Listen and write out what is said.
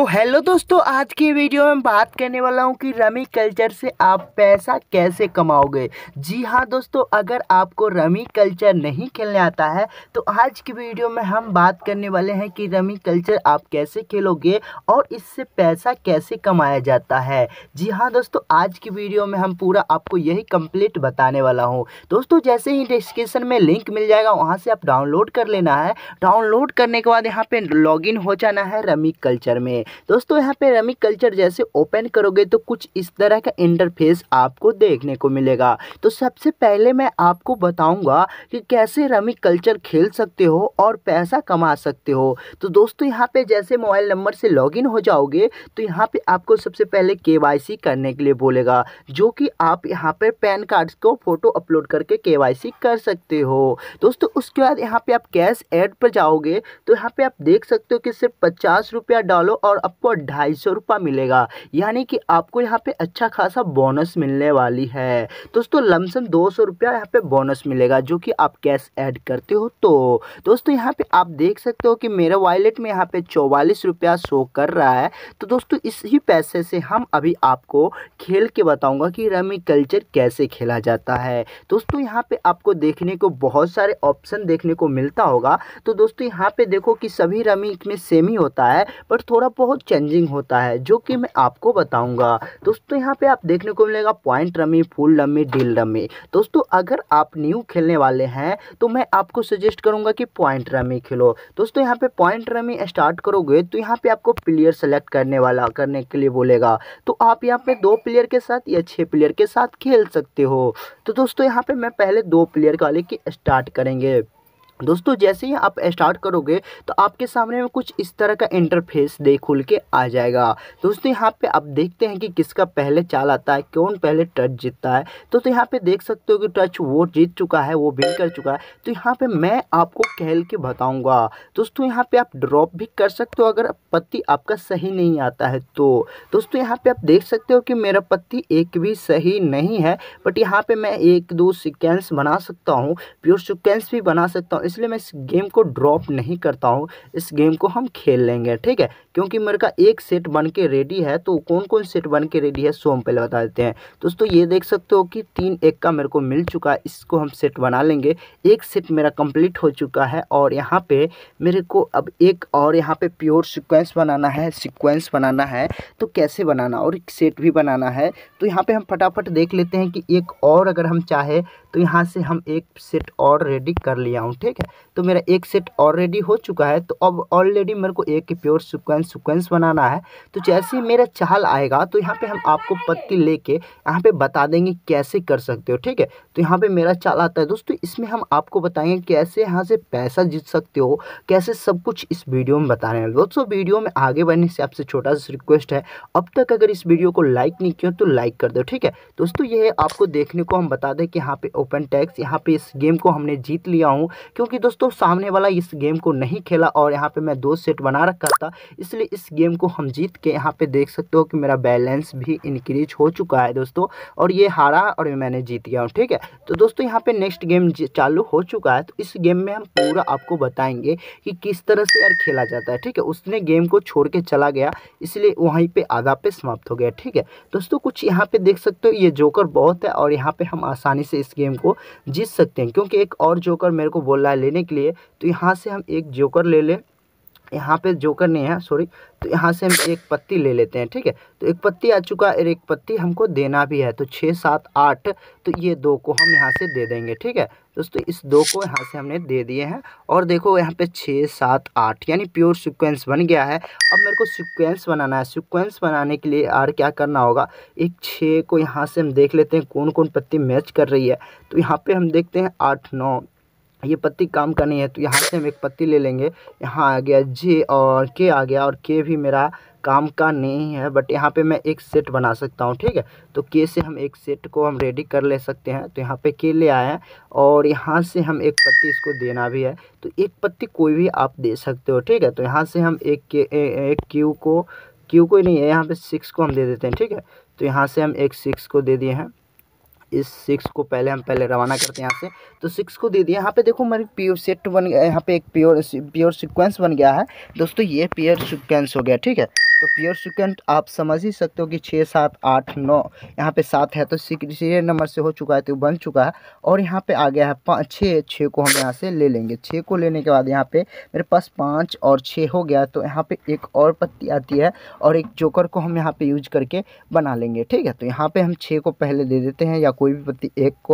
तो हेलो दोस्तों आज की वीडियो में बात करने वाला हूँ कि रमी कल्चर से आप पैसा कैसे कमाओगे जी हाँ दोस्तों अगर आपको रमी कल्चर नहीं खेलने आता है तो आज की वीडियो में हम बात करने वाले हैं कि रमी कल्चर आप कैसे खेलोगे और इससे पैसा कैसे कमाया जाता है जी हाँ दोस्तों आज की वीडियो में हम पूरा आपको यही कम्प्लीट बताने वाला हूँ दोस्तों जैसे ही डिस्क्रिप्सन में लिंक मिल जाएगा वहाँ से आप डाउनलोड कर लेना है डाउनलोड करने के बाद यहाँ पर लॉग हो जाना है रमी कल्चर में दोस्तों यहाँ पे रमी कल्चर जैसे ओपन करोगे तो कुछ इस तरह का इंटरफेस आपको देखने को मिलेगा तो सबसे पहले मैं आपको बताऊँगा कि कैसे रमी कल्चर खेल सकते हो और पैसा कमा सकते हो तो दोस्तों यहाँ पे जैसे मोबाइल नंबर से लॉग हो जाओगे तो यहाँ पे आपको सबसे पहले के करने के लिए बोलेगा जो कि आप यहाँ पर पैन कार्ड को फ़ोटो अपलोड करके के कर सकते हो दोस्तों उसके बाद यहाँ पे आप कैश ऐड पर जाओगे तो यहाँ पे आप देख सकते हो कि सिर्फ पचास रुपया डालो और और आपको ढाई सौ रुपये मिलेगा यानी कि आपको यहाँ पे अच्छा खासा बोनस मिलने वाली है दोस्तों लमसम दो सौ रुपया यहाँ पे बोनस मिलेगा जो कि आप कैश ऐड करते हो तो दोस्तों यहाँ पे आप देख सकते हो कि मेरे वॉलेट में यहाँ पे चौवालीस रुपया शो कर रहा है तो दोस्तों इसी पैसे से हम अभी आपको खेल के बताऊंगा कि रमी कल्चर कैसे खेला जाता है दोस्तों यहाँ पे आपको देखने को बहुत सारे ऑप्शन देखने को मिलता होगा तो दोस्तों यहाँ पे देखो कि सभी रमी इसमें सेम ही होता है पर थोड़ा बहुत चेंजिंग होता है जो कि मैं आपको बताऊंगा दोस्तों यहाँ पे आप देखने को मिलेगा point rummy full rummy deal rummy दोस्तों अगर आप न्यू खेलने वाले हैं तो मैं आपको सजेस्ट करूंगा कि पॉइंट रमी खेलो दोस्तों यहाँ पे पॉइंट रमी स्टार्ट करोगे तो यहाँ पे आपको प्लेयर सेलेक्ट करने वाला करने के लिए बोलेगा तो आप यहाँ पे दो प्लेयर के साथ या छः प्लेयर के साथ खेल सकते हो तो दोस्तों यहाँ पे मैं पहले दो प्लेयर वाले की स्टार्ट करेंगे दोस्तों जैसे ही आप स्टार्ट करोगे तो आपके सामने में कुछ इस तरह का इंटरफेस देख खुल के आ जाएगा दोस्तों यहाँ पे आप देखते हैं कि किसका पहले चाल आता है कौन पहले टच जीतता है तो, तो यहाँ पे देख सकते हो कि टच वो जीत चुका है वो विन कर चुका है तो यहाँ पे मैं आपको खेल के बताऊँगा दोस्तों यहाँ पर आप ड्रॉप भी कर सकते हो अगर पत्ती आपका सही नहीं आता है तो दोस्तों यहाँ पर आप देख सकते हो कि मेरा पत्ती एक भी सही नहीं है बट यहाँ पर मैं एक दो सिक्वेंस बना सकता हूँ प्योर सिक्वेंस भी बना सकता हूँ इसलिए मैं इस गेम को ड्रॉप नहीं करता हूँ इस गेम को हम खेल लेंगे ठीक है क्योंकि मेरे का एक सेट बन के रेडी है तो कौन कौन सेट बन के रेडी है सो हम पहले बता देते हैं दोस्तों ये देख सकते हो कि तीन एक का मेरे को मिल चुका है इसको हम सेट बना लेंगे एक सेट मेरा कंप्लीट हो चुका है और यहाँ पे मेरे को अब एक और यहाँ पे प्योर सिक्वेंस बनाना है सिक्वेंस बनाना है तो कैसे बनाना और एक सेट भी बनाना है तो यहाँ पर हम फटाफट देख लेते हैं कि एक और अगर हम चाहें तो यहाँ से हम एक सेट और रेडी कर लिया हूँ ठीक है तो मेरा एक सेट ऑलरेडी हो चुका है तो अब ऑलरेडी मेरे को एक प्योर सिक्वेंस डिजाइन सिक्वेंस बनाना है तो जैसे ही मेरा चाल आएगा तो यहाँ पे हम आपको पत्ती लेके यहाँ पे बता देंगे कैसे कर सकते हो ठीक है तो यहाँ पे मेरा चाल आता है दोस्तों इसमें हम आपको बताएंगे कैसे यहाँ से पैसा जीत सकते हो कैसे सब कुछ इस वीडियो में बता रहे हैं दोस्तों वीडियो में आगे बढ़ने से आपसे छोटा सा रिक्वेस्ट है अब तक अगर इस वीडियो को लाइक नहीं किया तो लाइक कर दो ठीक है दोस्तों ये आपको देखने को हम बता दें कि यहाँ पे ओपन टैक्स यहाँ पे इस गेम को हमने जीत लिया हूँ क्योंकि दोस्तों सामने वाला इस गेम को नहीं खेला और यहाँ पे मैं दो सेट बना रखा था इस इसलिए इस गेम को हम जीत के यहाँ पे देख सकते हो कि मेरा बैलेंस भी इंक्रीज हो चुका है दोस्तों और ये हारा और ये मैंने जीत गया हूँ ठीक है तो दोस्तों यहाँ पे नेक्स्ट गेम चालू हो चुका है तो इस गेम में हम पूरा आपको बताएंगे कि किस तरह से यार खेला जाता है ठीक है उसने गेम को छोड़ के चला गया इसलिए वहीं पर आधा पे समाप्त हो गया ठीक है दोस्तों कुछ यहाँ पर देख सकते हो ये जोकर बहुत है और यहाँ पर हम आसानी से इस गेम को जीत सकते हैं क्योंकि एक और जोकर मेरे को बोल रहा है लेने के लिए तो यहाँ से हम एक जोकर ले लें यहाँ पे जोकर नहीं है सॉरी तो यहाँ से हम एक पत्ती ले लेते हैं ठीक है तो एक पत्ती आ चुका है एक पत्ती हमको देना भी है तो छः सात आठ तो ये दो को हम यहाँ से दे देंगे ठीक है दोस्तों इस दो को यहाँ से हमने दे दिए हैं और देखो यहाँ पे छः सात आठ यानी प्योर सिक्वेंस बन गया है अब मेरे को सिक्वेंस बनाना है सिक्वेंस बनाने के लिए यार क्या करना होगा एक छः को यहाँ से हम देख लेते हैं कौन कौन पत्ती मैच कर रही है तो यहाँ पे हम देखते हैं आठ नौ ये पत्ती काम का नहीं है तो यहाँ से हम एक पत्ती ले लेंगे यहाँ आ गया जे और के आ गया और के भी मेरा काम का नहीं है बट यहाँ पे मैं एक सेट बना सकता हूँ ठीक है तो के से हम एक सेट को हम रेडी कर ले सकते हैं तो यहाँ पे के ले आए हैं और यहाँ से हम एक पत्ती इसको देना भी है तो एक पत्ती कोई भी आप दे सकते हो ठीक है तो यहाँ से हम एक के एक क्यू को क्यू को ही नहीं है यहाँ पे सिक्स को हम दे देते हैं ठीक है तो यहाँ से हम एक सिक्स को दे दिए हैं इस सिक्स को पहले हम पहले रवाना करते हैं यहाँ से तो सिक्स को दे दिया यहाँ पे देखो हमारी प्योर सेट बन गया यहाँ पे एक प्योर प्योर सिक्वेंस बन गया है दोस्तों ये प्योर सिक्वेंस हो गया ठीक है तो प्योर सेकेंड आप समझ ही सकते हो कि छः सात आठ नौ यहाँ पे सात है तो सीरियल नंबर से हो चुका है तो बन चुका है और यहाँ पे आ गया है पाँच छः छः को हम यहाँ से ले लेंगे छः को लेने के बाद यहाँ पे मेरे पास पाँच और छः हो गया तो यहाँ पे एक और पत्ती आती है और एक जोकर को हम यहाँ पे यूज करके बना लेंगे ठीक है तो यहाँ पर हम छः को पहले दे देते हैं या कोई भी पत्ती एक को